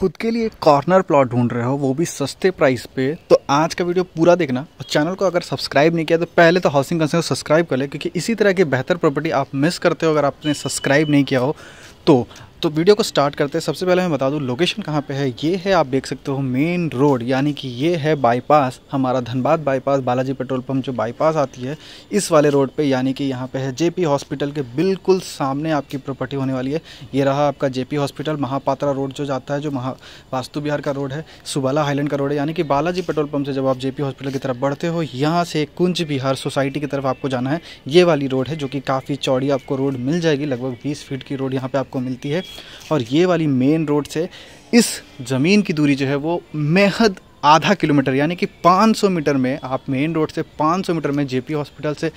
खुद के लिए कॉर्नर प्लॉट ढूंढ रहे हो वो भी सस्ते प्राइस पे तो आज का वीडियो पूरा देखना और चैनल को अगर सब्सक्राइब नहीं किया तो पहले तो हाउसिंग कंसर्न को सब्सक्राइब कर ले क्योंकि इसी तरह की बेहतर प्रॉपर्टी आप मिस करते हो अगर आपने सब्सक्राइब नहीं किया हो तो तो वीडियो को स्टार्ट करते हैं सबसे पहले मैं बता दूं लोकेशन कहाँ पे है ये है आप देख सकते हो मेन रोड यानी कि ये है बाईपास हमारा Dhanbad bypass Balaji petrol pump जो बाईपास आती है इस वाले रोड पे यानी कि यहाँ पे है जेपी हॉस्पिटल के बिल्कुल सामने आपकी प्रॉपर्टी होने वाली है ये रहा आपका जे हॉस्पिटल महापात्रा रोड जो जाता है जो महा वास्तु बिहार का रोड है सुबाला हाईलैंड का रोड है यानी कि बालाजी पेट्रोल पम्प से जब आप जे हॉस्पिटल की तरफ बढ़ते हो यहाँ से कुंज बिहार सोसाइटी की तरफ आपको जाना है ये वाली रोड है जो कि काफ़ी चौड़ी आपको रोड मिल जाएगी लगभग बीस फीट की रोड यहाँ पर आपको मिलती है और ये वाली मेन रोड से इस ज़मीन की दूरी जो है वो मेहद आधा किलोमीटर यानी कि 500 मीटर में आप मेन रोड से 500 मीटर में जेपी हॉस्पिटल से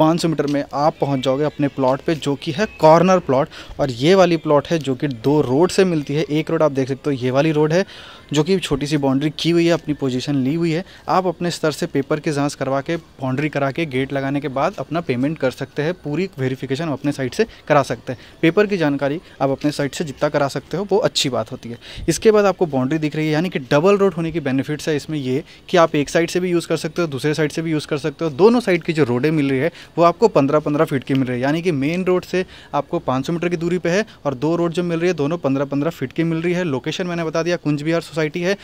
500 मीटर में आप पहुंच जाओगे अपने प्लॉट पे जो कि है कॉर्नर प्लॉट और ये वाली प्लॉट है जो कि दो रोड से मिलती है एक रोड आप देख सकते हो ये वाली रोड है जो कि छोटी सी बाउंड्री की हुई है अपनी पोजीशन ली हुई है आप अपने स्तर से पेपर की जाँच करवा के बाउंड्री करा के गेट लगाने के बाद अपना पेमेंट कर सकते हैं पूरी वेरीफिकेशन अपने साइड से करा सकते हैं पेपर की जानकारी आप अपने साइड से जितना करा सकते हो वो अच्छी बात होती है इसके बाद आपको बाउंड्री दिख रही है यानी कि डबल रोड होने की बेनिफिट्स है इसमें ये कि आप एक साइड से भी यूज़ कर सकते हो दूसरे साइड से भी यूज़ कर सकते हो दोनों साइड की जो रोडें मिल रही है वो आपको पंद्रह पंद्रह फीट की मिल रही है यानी कि मेन रोड से आपको पाँच मीटर की दूरी पर है और दो रोड जो मिल रही है दोनों पंद्रह पंद्रह फीट की मिल रही है लोकेशन मैंने बता दिया कुंज बिहार सोसाइटी है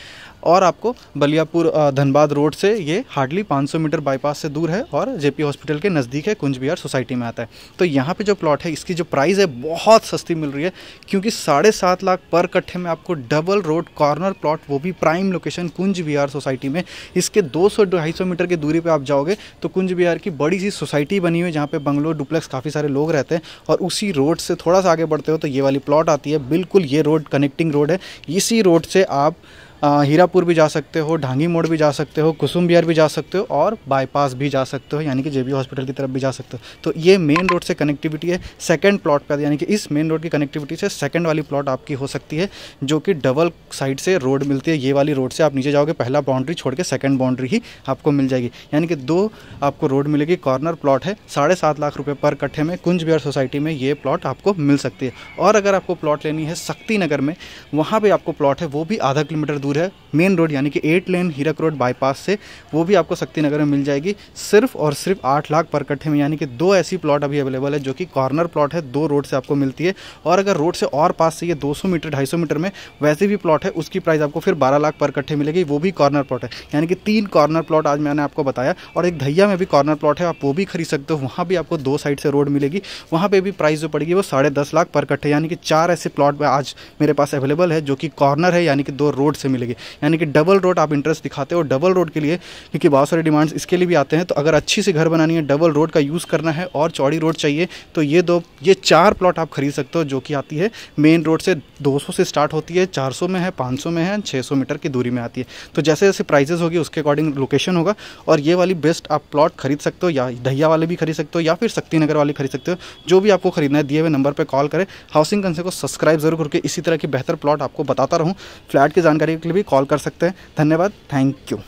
और आपको बलियापुर धनबाद रोड से ये हार्डली पाँच मीटर बाईपास से दूर है और जेपी हॉस्पिटल के नज़दीक है कुंज बिहार सोसाइटी में आता है तो यहाँ पर जो प्लॉट है इसकी जो प्राइस है बहुत सस्ती मिल रही है क्योंकि साढ़े सात लाख पर कट्ठे में आपको डबल रोड कॉर्नर प्लॉट वो भी prime location Kunj Bihar society में इसके दो सौ मीटर की दूरी पर आप जाओगे तो कुंज बिहार की बड़ी सी सोसाइटी सिटी बनी हुई जहाँ पे बंगलो डुप्लेक्स काफ़ी सारे लोग रहते हैं और उसी रोड से थोड़ा सा आगे बढ़ते हो तो ये वाली प्लॉट आती है बिल्कुल ये रोड कनेक्टिंग रोड है इसी रोड से आप हीरापुर भी जा सकते हो ढांगी मोड़ भी जा सकते हो कुसुम बिहार भी जा सकते हो और बाईपास भी जा सकते हो यानी कि जेबी हॉस्पिटल की तरफ भी जा सकते हो तो ये मेन रोड से कनेक्टिविटी है सेकेंड प्लॉट पर यानी कि इस मेन रोड की कनेक्टिविटी से सेकेंड वाली प्लॉट आपकी हो सकती है जो कि डबल साइड से रोड मिलती है ये वाली रोड से आप नीचे जाओगे पहला बाउंड्री छोड़ के सेकेंड बाउंड्री ही आपको मिल जाएगी यानी कि दो आपको रोड मिलेगी कॉर्नर प्लॉट है साढ़े सात लाख रुपये पर कट्ठे में कुंज बिहार सोसाइटी में ये प्लॉट आपको मिल सकती है और अगर आपको प्लॉट लेनी है शक्ति नगर में वहाँ भी आपको प्लॉट है वो भी आधा किलोमीटर दूर दूर है मेन रोड यानी कि एट लेन हीरक रोड बाईपास से वो भी आपको शक्ति नगर में मिल जाएगी सिर्फ और सिर्फ आठ लाख पर कट्ठे में यानी कि दो ऐसी प्लॉट अभी अवेलेबल है जो कि कॉर्नर प्लॉट है दो रोड से आपको मिलती है और अगर रोड से और पास से ये दो मीटर ढाई मीटर में वैसे भी प्लॉट है उसकी प्राइस आपको फिर बारह लाख पर कट्ठे मिलेगी वो भी कॉर्नर प्लॉट है यानी कि तीन कॉर्नर प्लॉट आज मैंने आपको बताया और एक धैया में भी कॉर्नर प्लॉट है आप वो भी खरीद सकते हो वहाँ भी आपको दो साइड से रोड मिलेगी वहाँ पर भी प्राइस जो पड़ेगी वो साढ़े लाख पर कट्ठे यानी कि चार ऐसे प्लॉट आज मेरे पास अवेलेबल है जो कि कॉर्नर है यानी कि दो रोड से मिले मिलेगी यानी कि डबल रोड आप इंटरेस्ट दिखाते हो डबल रोड के लिए क्योंकि बहुत सारे डिमांड्स इसके लिए भी आते हैं तो अगर अच्छी सी घर बनानी है डबल रोड का यूज़ करना है और चौड़ी रोड चाहिए तो ये दो ये चार प्लॉट आप खरीद सकते हो जो कि आती है मेन रोड से दो से स्टार्ट होती है चार में है पाँच में है छः मीटर की दूरी में आती है तो जैसे जैसे प्राइजेस होगी उसके अकॉर्डिंग लोकेशन होगा और ये वाली बेस्ट आप प्लॉट खरीद सकते हो या दहिया वाले भी खरीद सकते हो या फिर शक्ति नगर वाले खरीद सकते हो जो भी आपको खरीदना है दिए हुए नंबर पर कॉल करें हाउसिंग कंसे को सब्सक्राइब जरूर करके इसी तरह की बेहतर प्लॉट आपको बताता रहूं फ्लैट की जानकारी के लिए लिए भी कॉल कर सकते हैं धन्यवाद थैंक यू